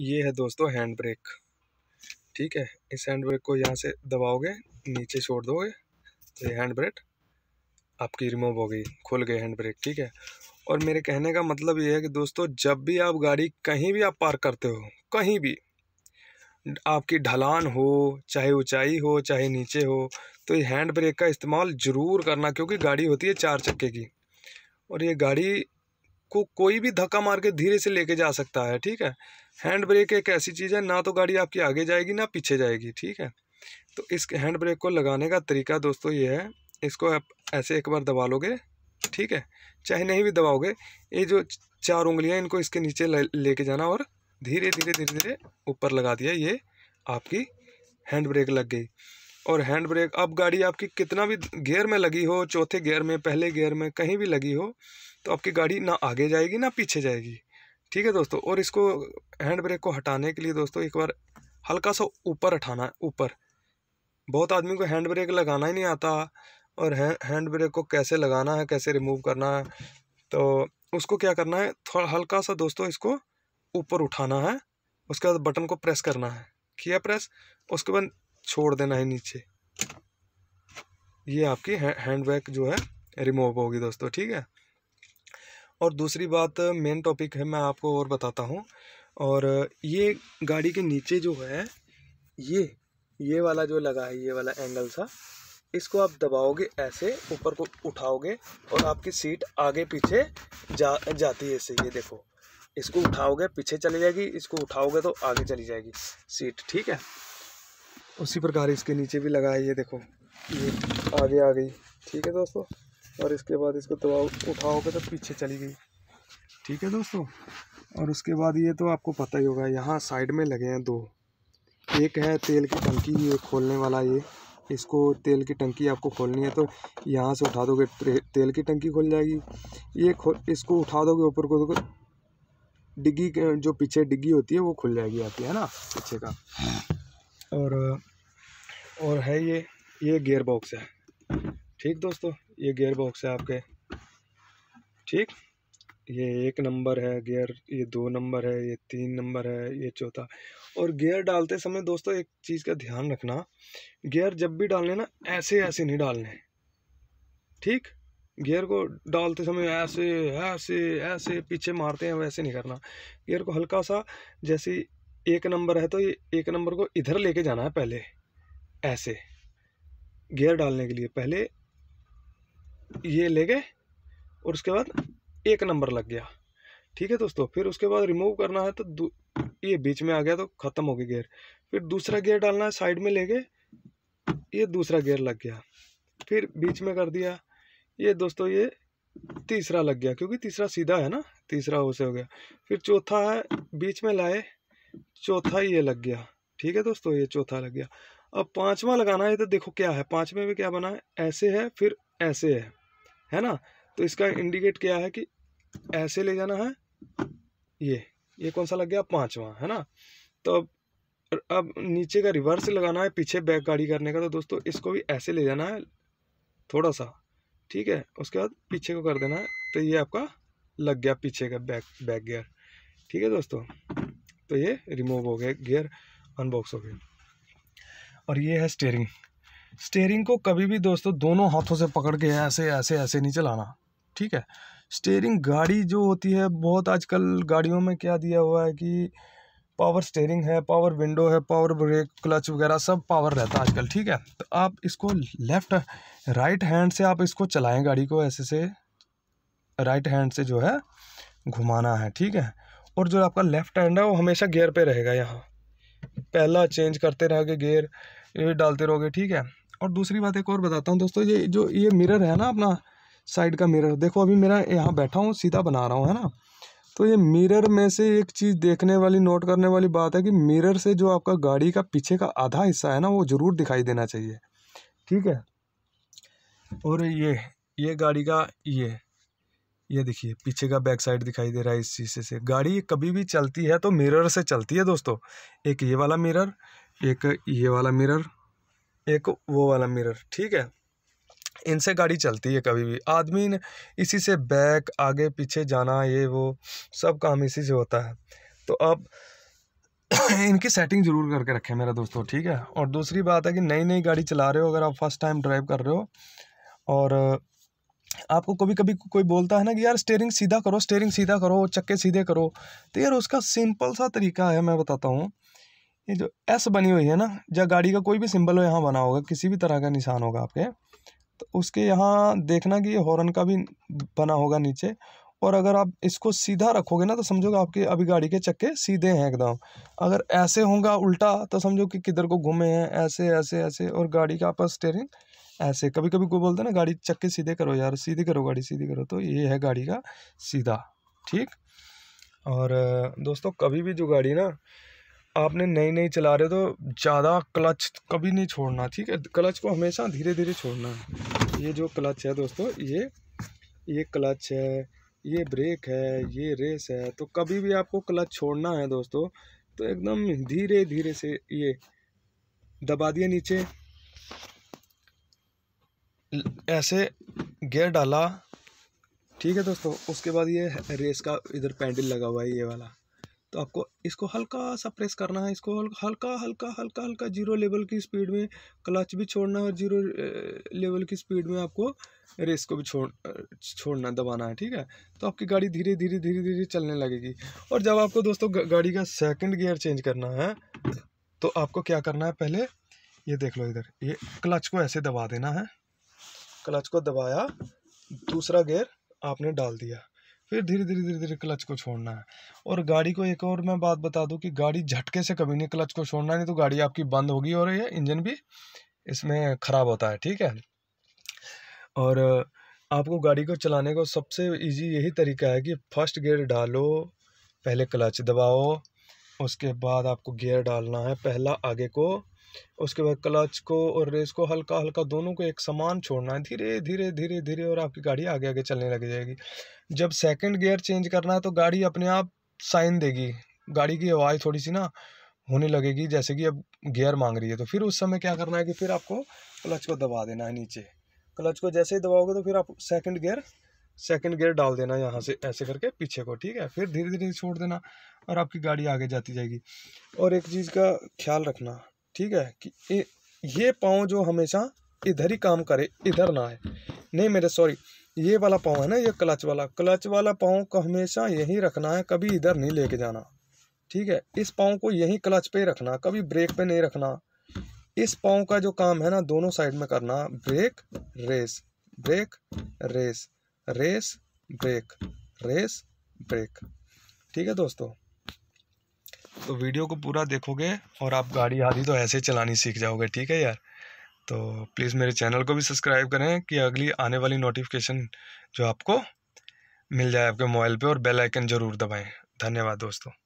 ये है दोस्तों हैंड ब्रेक ठीक है इस हैंड ब्रेक को यहाँ से दबाओगे नीचे छोड़ दोगे तो ये हैंड ब्रेक आपकी रिमूव हो गई खुल गई हैंड ब्रेक ठीक है और मेरे कहने का मतलब ये है कि दोस्तों जब भी आप गाड़ी कहीं भी आप पार करते हो कहीं भी आपकी ढलान हो चाहे ऊंचाई हो चाहे नीचे हो तो ये हैंड ब्रेक का इस्तेमाल ज़रूर करना क्योंकि गाड़ी होती है चार चक्के की और ये गाड़ी को कोई भी धक्का मार के धीरे से लेके जा सकता है ठीक है हैंड ब्रेक एक ऐसी चीज़ है ना तो गाड़ी आपकी आगे जाएगी ना पीछे जाएगी ठीक है तो इस हैंड ब्रेक को लगाने का तरीका दोस्तों ये है इसको आप ऐसे एक बार दबा लोगे ठीक है चाहे नहीं भी दबाओगे ये जो चार उंगलियाँ इनको इसके नीचे लेके जाना और धीरे धीरे धीरे धीरे ऊपर लगा दिया ये आपकी हैंड ब्रेक लग गई और हैंड ब्रेक अब गाड़ी आपकी कितना भी गियर में लगी हो चौथे गियर में पहले गियर में कहीं भी लगी हो तो आपकी गाड़ी ना आगे जाएगी ना पीछे जाएगी ठीक है दोस्तों और इसको हैंड ब्रेक को हटाने के लिए दोस्तों एक बार हल्का सा ऊपर उठाना है ऊपर बहुत आदमी को हैंड ब्रेक लगाना ही नहीं आता और है, हैंड ब्रेक को कैसे लगाना है कैसे रिमूव करना है तो उसको क्या करना है थोड़ा हल्का सा दोस्तों इसको ऊपर उठाना है उसके बाद बटन को प्रेस करना है किया प्रेस उसके बाद छोड़ देना है नीचे ये आपकी हैंड ब्रेक जो है रिमूव होगी दोस्तों ठीक है और दूसरी बात मेन टॉपिक है मैं आपको और बताता हूँ और ये गाड़ी के नीचे जो है ये ये वाला जो लगा है ये वाला एंगल सा इसको आप दबाओगे ऐसे ऊपर को उठाओगे और आपकी सीट आगे पीछे जा जाती है ऐसे ये देखो इसको उठाओगे पीछे चली जाएगी इसको उठाओगे तो आगे चली जाएगी सीट ठीक है उसी प्रकार इसके नीचे भी लगा है ये देखो ये आगे आ गई ठीक है दोस्तों और इसके बाद इसको दबाओ उठाओगे तो पीछे चली गई ठीक है दोस्तों और उसके बाद ये तो आपको पता ही होगा यहाँ साइड में लगे हैं दो एक है तेल की टंकी ये खोलने वाला ये इसको तेल की टंकी आपको खोलनी है तो यहाँ से उठा दोगे तेल की टंकी खोल जाएगी ये खो इसको उठा दोगे ऊपर को दोगे तो डिग्गी जो पीछे डिग्गी होती है वो खुल जाएगी आपकी है ना पीछे का और और है ये ये गेयर बॉक्स है ठीक दोस्तों ये गेयर बॉक्स है आपके ठीक ये एक नंबर है गियर ये दो नंबर है ये तीन नंबर है ये चौथा और गियर डालते समय दोस्तों एक चीज़ का ध्यान रखना गियर जब भी डालने ना ऐसे ऐसे नहीं डालने ठीक गियर को डालते समय ऐसे ऐसे ऐसे पीछे मारते हैं वैसे नहीं करना गियर को हल्का सा जैसे एक नंबर है तो ये एक नंबर को इधर लेके जाना है पहले ऐसे गियर डालने के लिए पहले ये ले गए और उसके बाद एक नंबर लग गया ठीक है दोस्तों फिर उसके बाद रिमूव करना है तो ये बीच में आ गया तो ख़त्म हो गया गेयर फिर दूसरा गेयर डालना है साइड में ले गए ये दूसरा गेयर लग गया फिर बीच में कर दिया ये दोस्तों ये तीसरा लग गया क्योंकि तीसरा सीधा है ना तीसरा उसे हो गया फिर चौथा है बीच में लाए चौथा ये लग गया ठीक है दोस्तों ये चौथा लग गया अब पांचवा लगाना है तो देखो क्या है पांचवे में क्या बना है ऐसे है फिर ऐसे है है ना तो इसका इंडिकेट क्या है कि ऐसे ले जाना है ये ये कौन सा लग गया पाँचवा है ना तो अब अब नीचे का रिवर्स लगाना है पीछे बैक गाड़ी करने का तो दोस्तों इसको भी ऐसे ले जाना है थोड़ा सा ठीक है उसके बाद पीछे को कर देना है तो ये आपका लग गया पीछे का बैक बैक गियर ठीक है दोस्तों तो ये रिमूव हो गया गियर अनबॉक्स हो गया और ये है स्टेयरिंग स्टेयरिंग को कभी भी दोस्तों दोनों हाथों से पकड़ के ऐसे ऐसे ऐसे नहीं चलाना ठीक है स्टेयरिंग गाड़ी जो होती है बहुत आजकल गाड़ियों में क्या दिया हुआ है कि पावर स्टेयरिंग है पावर विंडो है पावर ब्रेक क्लच वगैरह सब पावर रहता है आजकल ठीक है तो आप इसको लेफ्ट राइट हैंड से आप इसको चलाएं गाड़ी को ऐसे से राइट हैंड से जो है घुमाना है ठीक है और जो आपका लेफ्ट हैंड है वो हमेशा गेयर पे रहेगा यहाँ पहला चेंज करते रहोगे गेयर डालते रहोगे ठीक है और दूसरी बात एक और बताता हूँ दोस्तों ये जो ये मिरर है ना अपना साइड का मिरर देखो अभी मेरा यहाँ बैठा हूँ सीधा बना रहा हूँ है ना तो ये मिरर में से एक चीज़ देखने वाली नोट करने वाली बात है कि मिरर से जो आपका गाड़ी का पीछे का आधा हिस्सा है ना वो ज़रूर दिखाई देना चाहिए ठीक है और ये ये गाड़ी का ये ये देखिए पीछे का बैक साइड दिखाई दे रहा है इस चीज़ से गाड़ी कभी भी चलती है तो मिरर से चलती है दोस्तों एक ये वाला मिरर एक ये वाला मिरर एक वो वाला मिरर ठीक है इनसे गाड़ी चलती है कभी भी आदमी ने इसी से बैक आगे पीछे जाना ये वो सब काम इसी से होता है तो अब इनकी सेटिंग ज़रूर करके रखें मेरा दोस्तों ठीक है और दूसरी बात है कि नई नई गाड़ी चला रहे हो अगर आप फर्स्ट टाइम ड्राइव कर रहे हो और आपको कभी कभी कोई बोलता है ना कि यार स्टेयरिंग सीधा करो स्टेयरिंग सीधा करो चक्के सीधे करो तो यार उसका सिंपल सा तरीका है मैं बताता हूँ ये जो एस बनी हुई है ना जब गाड़ी का कोई भी सिंबल हो यहाँ बना होगा किसी भी तरह का निशान होगा आपके तो उसके यहाँ देखना कि हॉर्न का भी बना होगा नीचे और अगर आप इसको सीधा रखोगे ना तो समझोगे आपके अभी गाड़ी के चक्के सीधे हैं एकदम अगर ऐसे होगा उल्टा तो समझो कि किधर को घूमे हैं ऐसे ऐसे ऐसे और गाड़ी का आपका स्टेयरिंग ऐसे कभी कभी को बोलते हैं ना गाड़ी चक्के सीधे करो यार सीधी करो गाड़ी सीधी करो तो ये है गाड़ी का सीधा ठीक और दोस्तों कभी भी जो गाड़ी ना आपने नई नई चला रहे हो तो ज़्यादा क्लच कभी नहीं छोड़ना ठीक है क्लच को हमेशा धीरे धीरे छोड़ना है ये जो क्लच है दोस्तों ये ये क्लच है ये ब्रेक है ये रेस है तो कभी भी आपको क्लच छोड़ना है दोस्तों तो एकदम धीरे धीरे से ये दबा दिया नीचे ऐसे गेयर डाला ठीक है दोस्तों उसके बाद ये रेस का इधर पैंडल लगा हुआ है ये वाला तो आपको इसको हल्का सा प्रेस करना है इसको हल्का हल्का हल्का हल्का जीरो लेवल की स्पीड में क्लच भी छोड़ना है और जीरो लेवल की स्पीड में आपको रेस को भी छोड़ छोड़ना दबाना है ठीक है तो आपकी गाड़ी धीरे धीरे धीरे धीरे चलने लगेगी और जब आपको दोस्तों गाड़ी का सेकंड गियर चेंज करना है तो आपको क्या करना है पहले ये देख लो इधर ये क्लच को ऐसे दबा देना है क्लच को दबाया दूसरा गेयर आपने डाल दिया फिर धीरे धीरे धीरे धीरे क्लच को छोड़ना है और गाड़ी को एक और मैं बात बता दूं कि गाड़ी झटके से कभी नहीं क्लच को छोड़ना नहीं तो गाड़ी आपकी बंद होगी और ये इंजन भी इसमें ख़राब होता है ठीक है और आपको गाड़ी को चलाने का सबसे इजी यही तरीका है कि फर्स्ट गियर डालो पहले क्लच दबाओ उसके बाद आपको गियर डालना है पहला आगे को उसके बाद क्लच को और रेस को हल्का हल्का दोनों को एक समान छोड़ना है धीरे धीरे धीरे धीरे और आपकी गाड़ी आगे आगे चलने लग जाएगी जब सेकंड गियर चेंज करना है तो गाड़ी अपने आप साइन देगी गाड़ी की आवाज़ थोड़ी सी ना होने लगेगी जैसे कि अब गियर मांग रही है तो फिर उस समय क्या करना है कि फिर आपको क्लच को दबा देना है नीचे क्लच को जैसे ही दबाओगे तो फिर आप सेकंड गियर सेकंड गियर डाल देना यहाँ से ऐसे करके पीछे को ठीक है फिर धीरे धीरे छोड़ देना और आपकी गाड़ी आगे जाती जाएगी और एक चीज़ का ख्याल रखना ठीक है कि ये ये पाँव जो हमेशा इधर ही काम करे इधर ना आए नहीं मेरे सॉरी ये वाला पाँव है ना ये क्लच वाला क्लच वाला पाँव को हमेशा यहीं रखना है कभी इधर नहीं लेके जाना ठीक है इस पाँव को यहीं क्लच पे रखना कभी ब्रेक पे नहीं रखना इस पाँव का जो काम है ना दोनों साइड में करना brake race brake race race brake race brake ठीक है दोस्तों तो वीडियो को पूरा देखोगे और आप गाड़ी आदि तो ऐसे चलानी सीख जाओगे ठीक है यार तो प्लीज़ मेरे चैनल को भी सब्सक्राइब करें कि अगली आने वाली नोटिफिकेशन जो आपको मिल जाए आपके मोबाइल पे और बेल आइकन ज़रूर दबाएं धन्यवाद दोस्तों